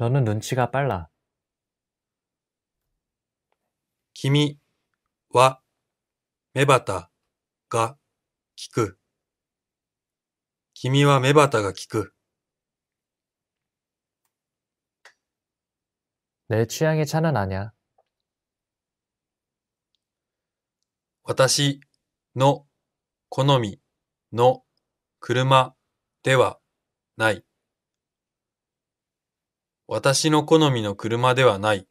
너는 눈치가 빨라. 김이 와 메바타가 기크. 김이와 메바타가 내 취향의 차는 아니야. 私の好みの車ではない。私の好みの車ではない。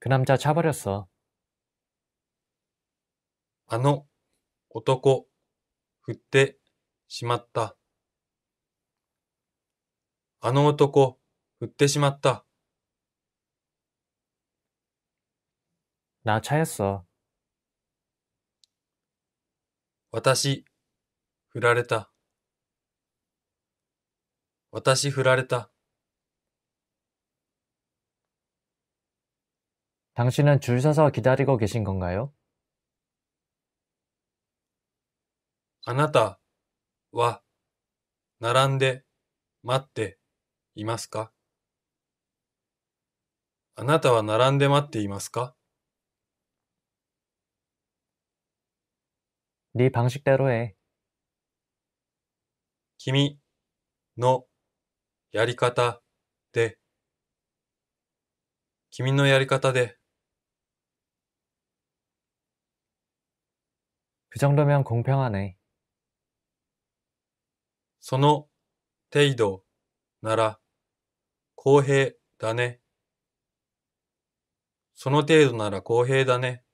그남자차버렸어あの男振ってしまった。あの男振ってしまった。나차였어私振られた。私振られた당신은줄서서기다리고계신건가요あなたは並んで待っていますかあなたは並んで待っていますか네방식대로해君のやり方で、君のやり方で。그정도면공평하네その程度なら公平だね。その程度なら公平だね。